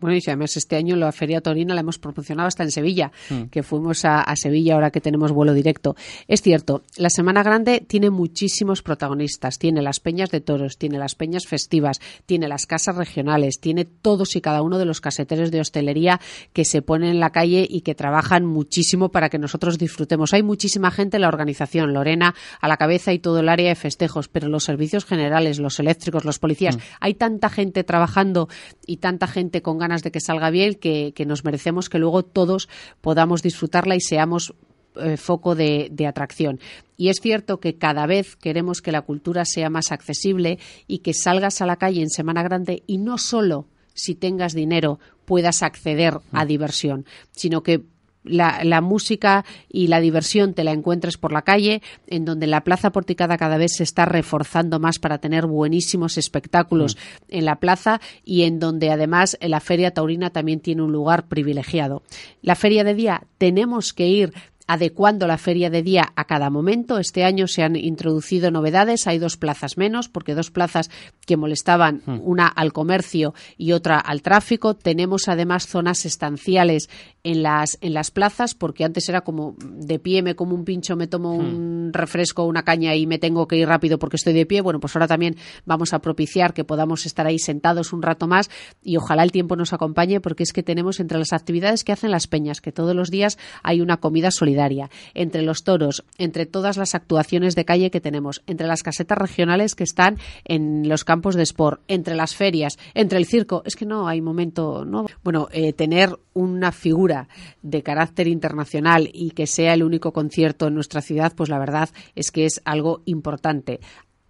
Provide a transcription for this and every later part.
Bueno, y además este año la Feria Torina la hemos proporcionado hasta en Sevilla, mm. que fuimos a, Sevilla ahora que tenemos vuelo directo. Es cierto, la Semana Grande tiene muchísimos protagonistas. Tiene las peñas de toros, tiene las peñas festivas, tiene las casas regionales, tiene todos y cada uno de los caseteros de hostelería que se ponen en la calle y que trabajan muchísimo para que nosotros disfrutemos. Hay muchísima gente en la organización, Lorena a la cabeza y todo el área de festejos, pero los servicios generales, los eléctricos, los policías, mm. hay tanta gente trabajando y tanta gente con ganas ganas de que salga bien, que, nos merecemos que luego todos podamos disfrutarla y seamos eh, foco de, de, atracción. Y es cierto que cada vez queremos que la cultura sea más accesible y que salgas a la calle en Semana Grande y no solo si tengas dinero puedas acceder a mm. diversión, sino que la, música y la diversión te la encuentres por la calle, en donde la plaza porticada cada vez se está reforzando más para tener buenísimos espectáculos mm. en la plaza y en donde además la feria taurina también tiene un lugar privilegiado. La feria de día tenemos que ir adecuando la feria de día a cada momento. Este año se han introducido novedades, hay dos plazas menos, porque dos plazas que molestaban, hmm. una al comercio y otra al tráfico. Tenemos además zonas estanciales en las, en las plazas, porque antes era como de pie, me como un pincho, me tomo un hmm. refresco, una caña y me tengo que ir rápido porque estoy de pie. Bueno, pues ahora también vamos a propiciar que podamos estar ahí sentados un rato más y ojalá el tiempo nos acompañe, porque es que tenemos entre las actividades que hacen las peñas, que todos los días hay una comida solidaria entre los toros, entre todas las actuaciones de calle que tenemos, entre las casetas regionales que están en los campos de sport, entre las ferias, entre el circo. Es que no hay momento, ¿no? Bueno, eh, tener una figura de carácter internacional y que sea el único concierto en nuestra ciudad, pues la verdad es que es algo importante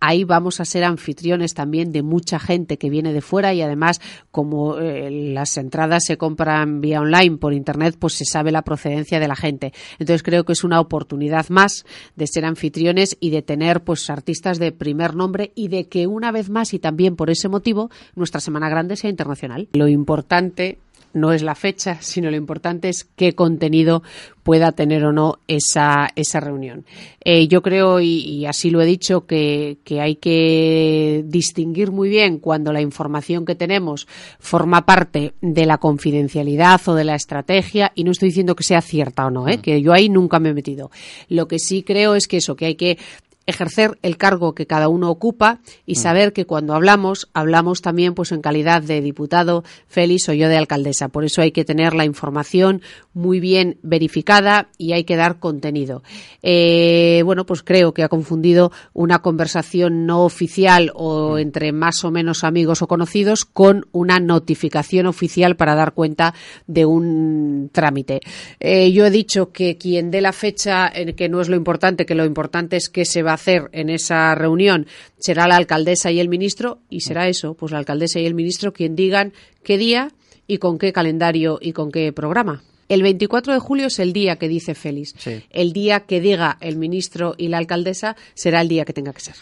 ahí vamos a ser anfitriones también de mucha gente que viene de fuera y además como eh, las entradas se compran vía online por internet pues se sabe la procedencia de la gente entonces creo que es una oportunidad más de ser anfitriones y de tener pues artistas de primer nombre y de que una vez más y también por ese motivo nuestra semana grande sea internacional lo importante no es la fecha, sino lo importante es qué contenido pueda tener o no esa, reunión. Eh, yo creo, y, así lo he dicho, que, hay que distinguir muy bien cuando la información que tenemos forma parte de la confidencialidad o de la estrategia, y no estoy diciendo que sea cierta o no, ¿eh? mm. que yo ahí nunca me he metido. Lo que sí creo es que eso, que hay que ejercer el cargo que cada uno ocupa y mm. saber que cuando hablamos, hablamos también pues en calidad de diputado Félix o yo de alcaldesa. Por eso hay que tener la información muy bien verificada y hay que dar contenido. Eh, bueno, pues creo que ha confundido una conversación no oficial o mm. entre más o menos amigos o conocidos con una notificación oficial para dar cuenta de un trámite. Eh, yo he dicho que quien dé la fecha, eh, que no es lo importante, que lo importante es que se va hacer en esa reunión será la alcaldesa y el ministro y será mm. eso, pues la alcaldesa y el ministro quien digan qué día y con qué calendario y con qué programa. El 24 de julio es el día que dice Félix. El día que diga el ministro y la alcaldesa será el día que tenga que ser.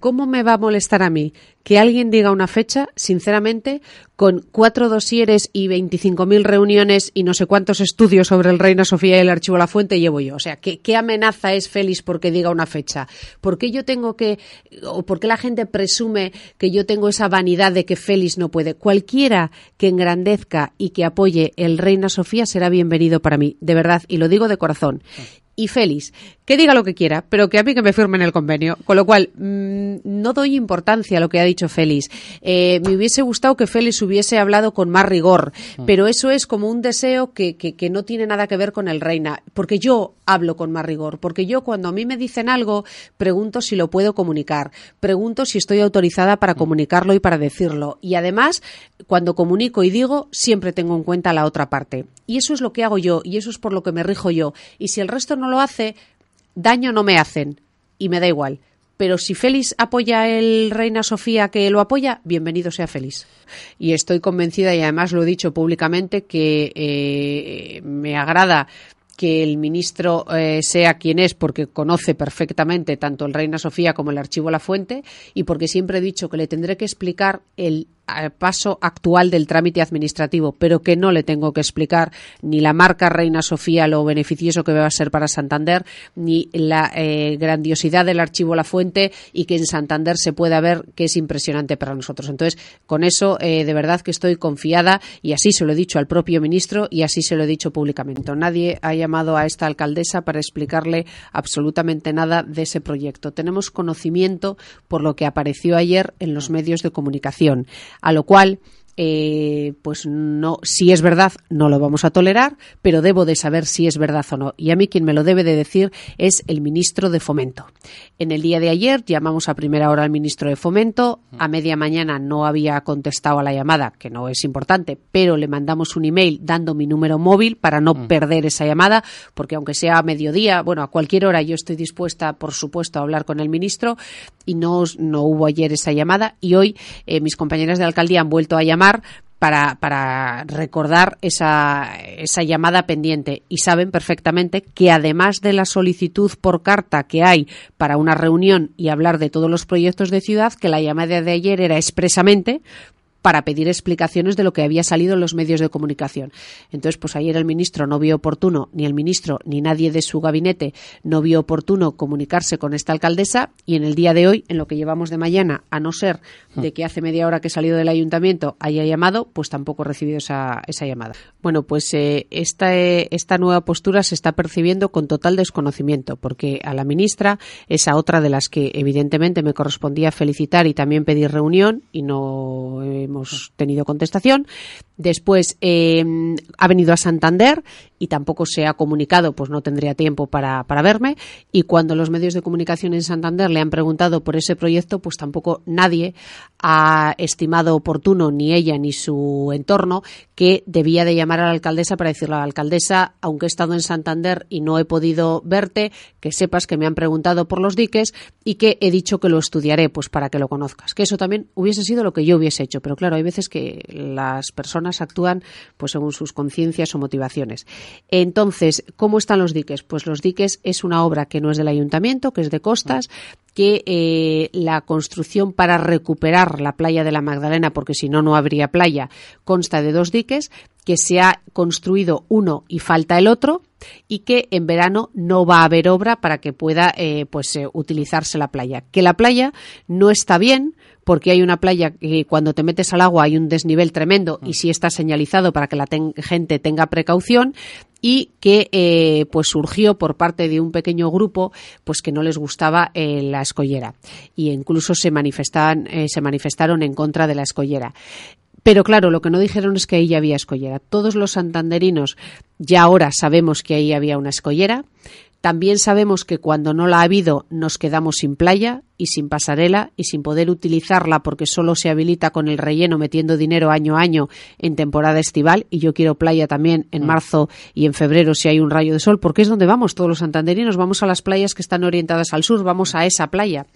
¿Cómo me va a molestar a mí que alguien diga una fecha, sinceramente, con cuatro dosieres y 25.000 reuniones y no sé cuántos estudios sobre el Reina Sofía y el Archivo La Fuente llevo yo? O sea, ¿qué, qué amenaza es Félix porque diga una fecha? ¿Por qué yo tengo que, o por qué la gente presume que yo tengo esa vanidad de que Félix no puede? Cualquiera que engrandezca y que apoye el Reina Sofía será bienvenido para mí, de verdad, y lo digo de corazón y Félix, que diga lo que quiera, pero que a mí que me firmen el convenio. Con lo cual, mm, no doy importancia a lo que ha dicho Félix. Eh, me hubiese gustado que Félix hubiese hablado con más rigor, ah. pero eso es como un deseo que, que, no tiene nada que ver con el Reina, porque yo hablo con más rigor, porque yo cuando a mí me dicen algo, pregunto si lo puedo comunicar, pregunto si estoy autorizada para ah. comunicarlo y para decirlo. Y además, cuando comunico y digo, siempre tengo en cuenta la otra parte. Y eso es lo que hago yo, y eso es por lo que me rijo yo. Y si el resto no no lo hace, daño no me hacen y me da igual. Pero si Félix apoya el Reina Sofía que lo apoya, bienvenido sea Félix. Y estoy convencida, y además lo he dicho públicamente, que eh, me agrada que el ministro eh, sea quien es porque conoce perfectamente tanto el Reina Sofía como el Archivo La Fuente y porque siempre he dicho que le tendré que explicar el paso actual del trámite administrativo, pero que no le tengo que explicar ni la marca Reina Sofía lo beneficioso que va a ser para Santander, ni la eh, grandiosidad del archivo La Fuente y que en Santander se pueda ver que es impresionante para nosotros. Entonces, con eso eh, de verdad que estoy confiada y así se lo he dicho al propio ministro y así se lo he dicho públicamente. Nadie ha llamado a esta alcaldesa para explicarle absolutamente nada de ese proyecto. Tenemos conocimiento por lo que apareció ayer en los medios de comunicación a lo cual eh, pues no, si es verdad, no lo vamos a tolerar, pero debo de saber si es verdad o no. Y a mí quien me lo debe de decir es el ministro de Fomento. En el día de ayer llamamos a primera hora al ministro de Fomento, a media mañana no había contestado a la llamada, que no es importante, pero le mandamos un email dando mi número móvil para no mm. perder esa llamada, porque aunque sea a mediodía, bueno, a cualquier hora yo estoy dispuesta, por supuesto, a hablar con el ministro y no, no hubo ayer esa llamada y hoy eh, mis compañeras de alcaldía han vuelto a llamar para, para, recordar esa, esa, llamada pendiente y saben perfectamente que además de la solicitud por carta que hay para una reunión y hablar de todos los proyectos de ciudad, que la llamada de ayer era expresamente para pedir explicaciones de lo que había salido en los medios de comunicación. Entonces, pues ayer el ministro no vio oportuno, ni el ministro ni nadie de su gabinete no vio oportuno comunicarse con esta alcaldesa y en el día de hoy, en lo que llevamos de mañana, a no ser de que hace media hora que he salido del ayuntamiento haya llamado, pues tampoco he recibido esa, llamada. Bueno, pues eh, eh, esta, nueva postura se está percibiendo con total desconocimiento, porque a la ministra, esa otra de las que evidentemente me correspondía felicitar y también pedir reunión y no eh, hemos tenido contestación. Después eh, ha venido a Santander y tampoco se ha comunicado, pues no tendría tiempo para, verme. Y cuando los medios de comunicación en Santander le han preguntado por ese proyecto, pues tampoco nadie ha estimado oportuno, ni ella ni su entorno, que debía de llamar a la alcaldesa para decirle a la alcaldesa, aunque he estado en Santander y no he podido verte, que sepas que me han preguntado por los diques y que he dicho que lo estudiaré, pues para que lo conozcas. Que eso también hubiese sido lo que yo hubiese hecho, pero claro, hay veces que las personas actúan pues según sus conciencias o motivaciones. Entonces, ¿cómo están los diques? Pues los diques es una obra que no es del ayuntamiento, que es de costas, que eh, la construcción para recuperar la playa de la Magdalena, porque si no, no habría playa, consta de dos diques, que se ha construido uno y falta el otro y que en verano no va a haber obra para que pueda eh, pues, eh, utilizarse la playa. Que la playa no está bien, porque hay una playa que cuando te metes al agua hay un desnivel tremendo y mm. sí está señalizado para que la gente tenga precaución y que eh, pues surgió por parte de un pequeño grupo pues que no les gustaba eh, la escollera y incluso se manifestaban eh, se manifestaron en contra de la escollera pero claro, lo que no dijeron es que ahí ya había escollera. Todos los santanderinos ya ahora sabemos que ahí había una escollera. También sabemos que cuando no la ha habido nos quedamos sin playa y sin pasarela y sin poder utilizarla porque solo se habilita con el relleno metiendo dinero año a año en temporada estival y yo quiero playa también en mm. marzo y en febrero si hay un rayo de sol porque es donde vamos todos los santanderinos, vamos a las playas que están orientadas al sur, vamos a esa playa.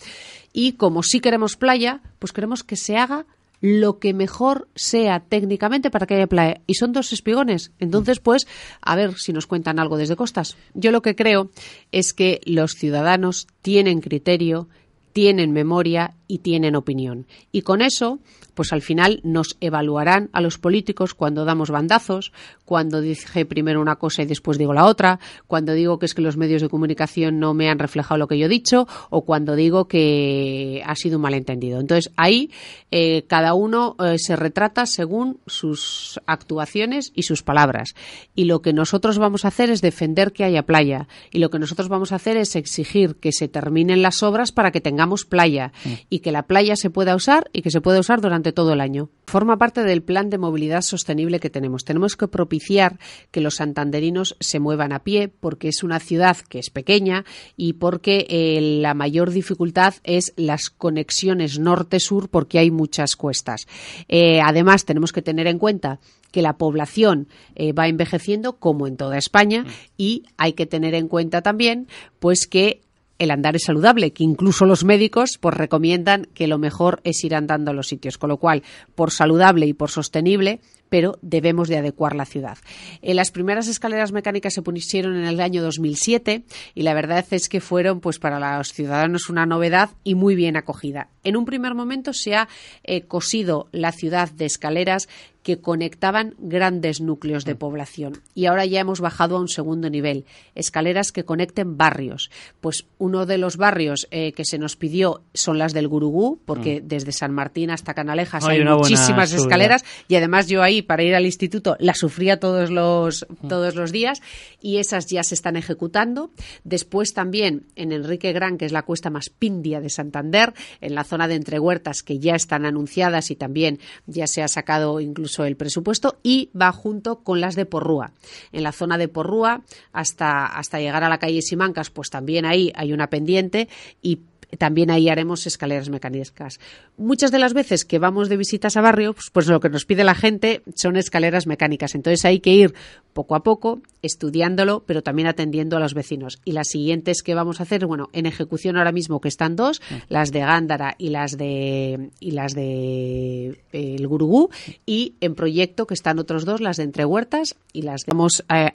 Y como sí queremos playa, pues queremos que se haga lo que mejor sea técnicamente para que haya playa. Y son dos espigones. Entonces, pues, a ver si nos cuentan algo desde costas. Yo lo que creo es que los ciudadanos tienen criterio, tienen memoria y tienen opinión. Y con eso pues al final nos evaluarán a los políticos cuando damos bandazos, cuando dije primero una cosa y después digo la otra, cuando digo que es que los medios de comunicación no me han reflejado lo que yo he dicho o cuando digo que ha sido un malentendido. Entonces ahí eh, cada uno eh, se retrata según sus actuaciones y sus palabras. Y lo que nosotros vamos a hacer es defender que haya playa y lo que nosotros vamos a hacer es exigir que se terminen las obras para que tengamos playa mm. y que la playa se pueda usar y que se pueda usar durante todo el año. Forma parte del plan de movilidad sostenible que tenemos. Tenemos que propiciar que los santanderinos se muevan a pie porque es una ciudad que es pequeña y porque eh, la mayor dificultad es las conexiones norte-sur porque hay muchas cuestas. Eh, además, tenemos que tener en cuenta que la población eh, va envejeciendo como en toda España mm. y hay que tener en cuenta también pues que el andar es saludable, que incluso los médicos pues recomiendan que lo mejor es ir andando a los sitios. Con lo cual, por saludable y por sostenible, pero debemos de adecuar la ciudad. Eh, las primeras escaleras mecánicas se pusieron en el año 2007 y la verdad es que fueron pues para los ciudadanos una novedad y muy bien acogida. En un primer momento se ha eh, cosido la ciudad de escaleras que conectaban grandes núcleos de mm. población. Y ahora ya hemos bajado a un segundo nivel, escaleras que conecten barrios. Pues uno de los barrios eh, que se nos pidió son las del Gurugú, porque mm. desde San Martín hasta Canalejas hay muchísimas escaleras y además yo ahí para ir al instituto la sufría todos los, todos los días y esas ya se están ejecutando. Después también en Enrique Gran, que es la cuesta más pindia de Santander, en la zona de Entrehuertas, que ya están anunciadas y también ya se ha sacado incluso el presupuesto, y va junto con las de Porrúa. En la zona de Porrúa, hasta, hasta llegar a la calle Simancas, pues también ahí hay una pendiente y también ahí haremos escaleras mecánicas. Muchas de las veces que vamos de visitas a barrios, pues, pues lo que nos pide la gente son escaleras mecánicas. Entonces hay que ir poco a poco, estudiándolo, pero también atendiendo a los vecinos. Y las siguientes que vamos a hacer, bueno, en ejecución ahora mismo que están dos, las de Gándara y las de las de eh, el Gurugú, y en proyecto que están otros dos, las de Entre Huertas y las de... Estamos eh,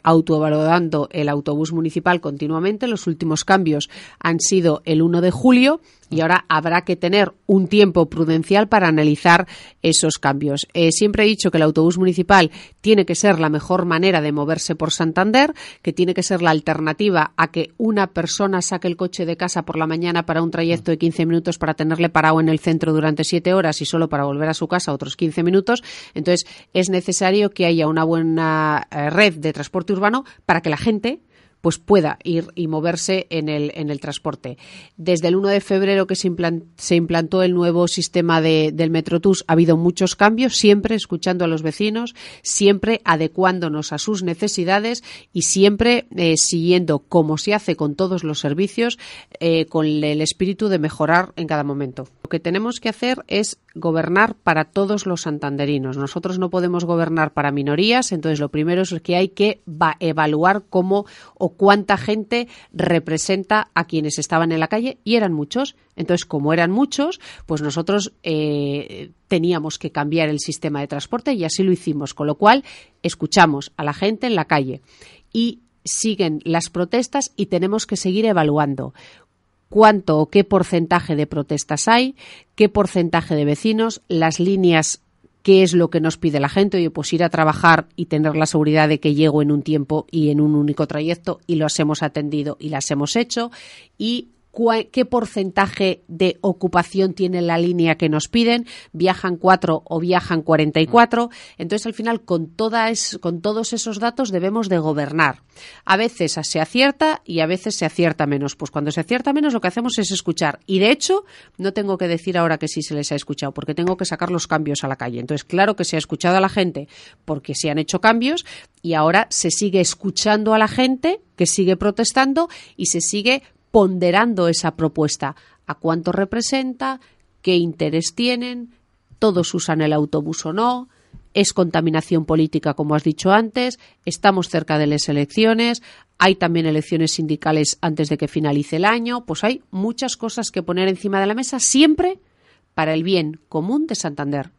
el autobús municipal continuamente. Los últimos cambios han sido el 1 de julio y ahora habrá que tener un tiempo prudencial para analizar esos cambios. Eh, siempre he dicho que el autobús municipal tiene que ser la mejor manera de moverse por Santander, que tiene que ser la alternativa a que una persona saque el coche de casa por la mañana para un trayecto de 15 minutos para tenerle parado en el centro durante 7 horas y solo para volver a su casa otros 15 minutos. Entonces, es necesario que haya una buena eh, red de transporte urbano para que la gente pues pueda ir y moverse en el, en el transporte. Desde el 1 de febrero que se, implantó el nuevo sistema del Metrotus ha habido muchos cambios, siempre escuchando a los vecinos, siempre adecuándonos a sus necesidades y siempre eh, siguiendo, como se hace con todos los servicios, eh, con el espíritu de mejorar en cada momento. Lo que tenemos que hacer es gobernar para todos los santanderinos. Nosotros no podemos gobernar para minorías, entonces lo primero es que hay que evaluar cómo cuánta gente representa a quienes estaban en la calle y eran muchos. Entonces, como eran muchos, pues nosotros eh, teníamos que cambiar el sistema de transporte y así lo hicimos, con lo cual escuchamos a la gente en la calle y siguen las protestas y tenemos que seguir evaluando cuánto o qué porcentaje de protestas hay, qué porcentaje de vecinos, las líneas qué es lo que nos pide la gente. Oye, pues ir a trabajar y tener la seguridad de que llego en un tiempo y en un único trayecto y los hemos atendido y las hemos hecho. Y qué porcentaje de ocupación tiene la línea que nos piden, viajan cuatro o viajan 44. Entonces, al final, con, con todos esos datos debemos de gobernar. A veces se acierta y a veces se acierta menos. Pues cuando se acierta menos, lo que hacemos es escuchar. Y de hecho, no tengo que decir ahora que sí se les ha escuchado, porque tengo que sacar los cambios a la calle. Entonces, claro que se ha escuchado a la gente, porque se han hecho cambios y ahora se sigue escuchando a la gente que sigue protestando y se sigue ponderando esa propuesta, a cuánto representa, qué interés tienen, todos usan el autobús o no, es contaminación política, como has dicho antes, estamos cerca de las elecciones, hay también elecciones sindicales antes de que finalice el año, pues hay muchas cosas que poner encima de la mesa siempre para el bien común de Santander.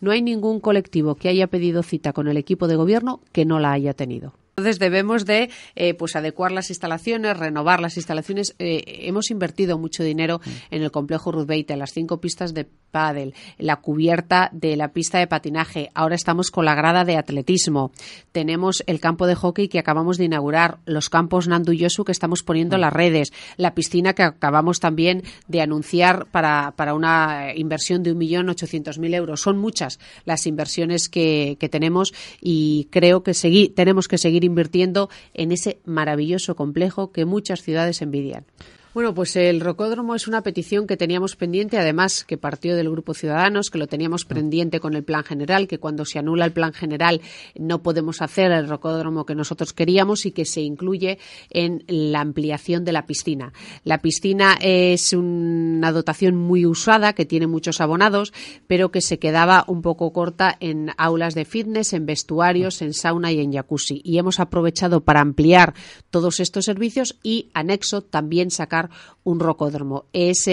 No hay ningún colectivo que haya pedido cita con el equipo de gobierno que no la haya tenido. Entonces debemos de eh, pues adecuar las instalaciones, renovar las instalaciones. Eh, hemos invertido mucho dinero mm. en el complejo Ruzbeite, las cinco pistas de pádel, la cubierta de la pista de patinaje. Ahora estamos con la grada de atletismo. Tenemos el campo de hockey que acabamos de inaugurar, los campos Nandu Yosu que estamos poniendo mm. las redes, la piscina que acabamos también de anunciar para, para una inversión de 1.800.000 euros. Son muchas las inversiones que, tenemos y creo que tenemos que seguir invirtiendo en ese maravilloso complejo que muchas ciudades envidian. Bueno, pues el rocódromo es una petición que teníamos pendiente, además que partió del Grupo Ciudadanos, que lo teníamos ah. pendiente con el plan general, que cuando se anula el plan general no podemos hacer el rocódromo que nosotros queríamos y que se incluye en la ampliación de la piscina. La piscina es una dotación muy usada, que tiene muchos abonados, pero que se quedaba un poco corta en aulas de fitness, en vestuarios, ah. en sauna y en jacuzzi. Y hemos aprovechado para ampliar todos estos servicios y anexo también sacar un rocódromo. Ese,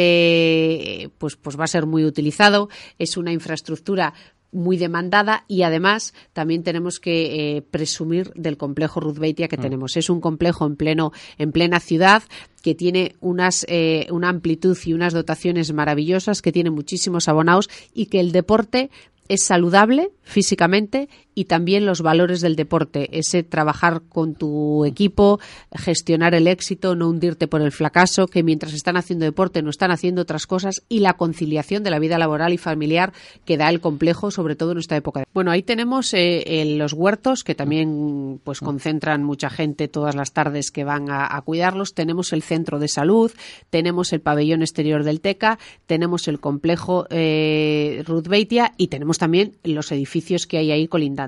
eh, pues, pues va a ser muy utilizado, es una infraestructura muy demandada y además también tenemos que eh, presumir del complejo Ruzbeitia que mm. tenemos. Es un complejo en pleno en plena ciudad que tiene unas, eh, una amplitud y unas dotaciones maravillosas, que tiene muchísimos abonados y que el deporte es saludable físicamente y también los valores del deporte, ese trabajar con tu equipo, gestionar el éxito, no hundirte por el fracaso, que mientras están haciendo deporte no están haciendo otras cosas y la conciliación de la vida laboral y familiar que da el complejo, sobre todo en esta época. Bueno, ahí tenemos eh, eh, los huertos que también pues concentran mucha gente todas las tardes que van a, cuidarlos. Tenemos el centro de salud, tenemos el pabellón exterior del Teca, tenemos el complejo eh, Ruth Beitia y tenemos también los edificios que hay ahí colindantes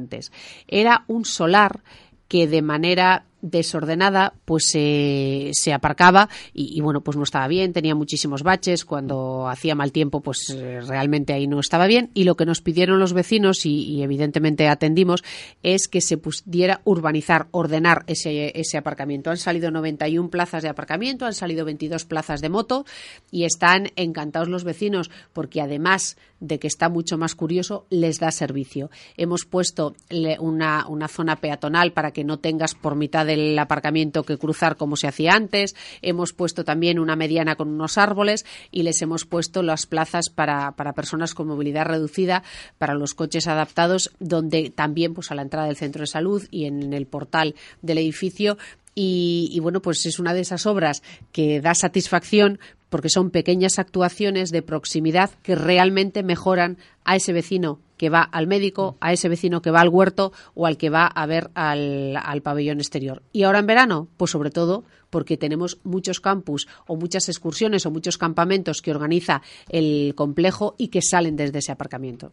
era un solar que de manera desordenada, pues se aparcaba y, bueno, pues no estaba bien, tenía muchísimos baches, cuando hacía mal tiempo, pues eh, realmente ahí no estaba bien. Y lo que nos pidieron los vecinos, y, evidentemente atendimos, es que se pudiera urbanizar, ordenar ese, ese, aparcamiento. Han salido 91 plazas de aparcamiento, han salido 22 plazas de moto y están encantados los vecinos porque además de que está mucho más curioso, les da servicio. Hemos puesto una, una zona peatonal para que no tengas por mitad de el aparcamiento que cruzar como se hacía antes, hemos puesto también una mediana con unos árboles y les hemos puesto las plazas para, personas con movilidad reducida, para los coches adaptados, donde también pues a la entrada del centro de salud y en el portal del edificio y, y, bueno, pues es una de esas obras que da satisfacción porque son pequeñas actuaciones de proximidad que realmente mejoran a ese vecino que va al médico, mm. a ese vecino que va al huerto o al que va a ver al, al pabellón exterior. Y ahora en verano, pues sobre todo porque tenemos muchos campus o muchas excursiones o muchos campamentos que organiza el complejo y que salen desde ese aparcamiento.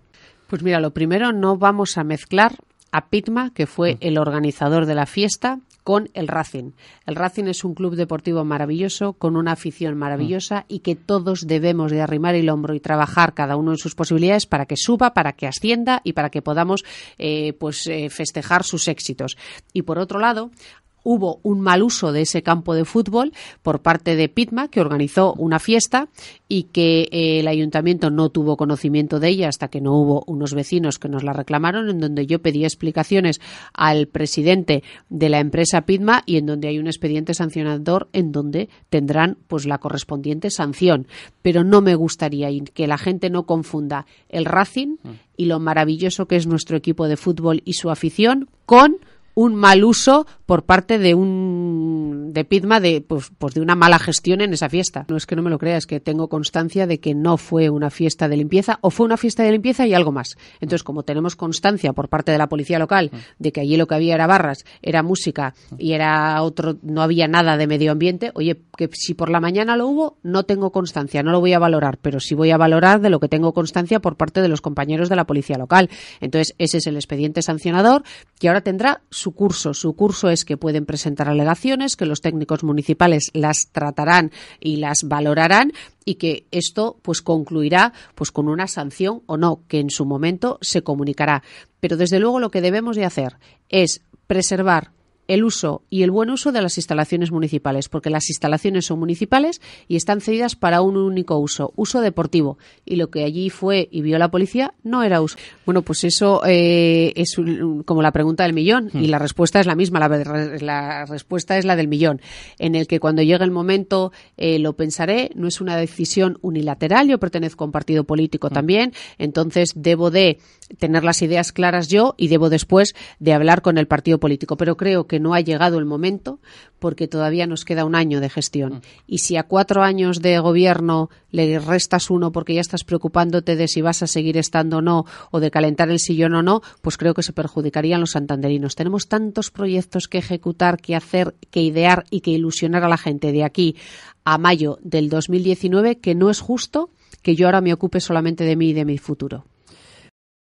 Pues mira, lo primero, no vamos a mezclar a Pitma, que fue mm. el organizador de la fiesta, con el Racing. El Racing es un club deportivo maravilloso, con una afición maravillosa mm. y que todos debemos de arrimar el hombro y trabajar cada uno en sus posibilidades para que suba, para que ascienda y para que podamos eh, pues eh, festejar sus éxitos. Y por otro lado, hubo un mal uso de ese campo de fútbol por parte de Pitma, que organizó una fiesta y que eh, el ayuntamiento no tuvo conocimiento de ella hasta que no hubo unos vecinos que nos la reclamaron, en donde yo pedí explicaciones al presidente de la empresa Pitma y en donde hay un expediente sancionador en donde tendrán pues la correspondiente sanción. Pero no me gustaría que la gente no confunda el Racing mm. y lo maravilloso que es nuestro equipo de fútbol y su afición con un mal uso por parte de un de Pitma de pues, pues, de una mala gestión en esa fiesta. No es que no me lo creas, que tengo constancia de que no fue una fiesta de limpieza o fue una fiesta de limpieza y algo más. Entonces, como tenemos constancia por parte de la policía local mm. de que allí lo que había era barras, era música mm. y era otro no había nada de medio ambiente, oye, que si por la mañana lo hubo, no tengo constancia, no lo voy a valorar, pero sí voy a valorar de lo que tengo constancia por parte de los compañeros de la policía local. Entonces, ese es el expediente sancionador que ahora tendrá su curso, su curso es que pueden presentar alegaciones, que los técnicos municipales las tratarán y las valorarán y que esto pues concluirá pues con una sanción o no, que en su momento se comunicará. Pero desde luego lo que debemos de hacer es preservar el uso y el buen uso de las instalaciones municipales, porque las instalaciones son municipales y están cedidas para un único uso, uso deportivo. Y lo que allí fue y vio la policía no era uso. Bueno, pues eso eh, es como la pregunta del millón y la respuesta es la misma, la, respuesta es la del millón, en el que cuando llegue el momento eh, lo pensaré, no es una decisión unilateral, yo pertenezco a un partido político mm. también, entonces debo de tener las ideas claras yo y debo después de hablar con el partido político. Pero creo que que no ha llegado el momento porque todavía nos queda un año de gestión. Y si a cuatro años de gobierno le restas uno porque ya estás preocupándote de si vas a seguir estando o no, o de calentar el sillón o no, pues creo que se perjudicarían los santanderinos. Tenemos tantos proyectos que ejecutar, que hacer, que idear y que ilusionar a la gente de aquí a mayo del 2019 que no es justo que yo ahora me ocupe solamente de mí y de mi futuro.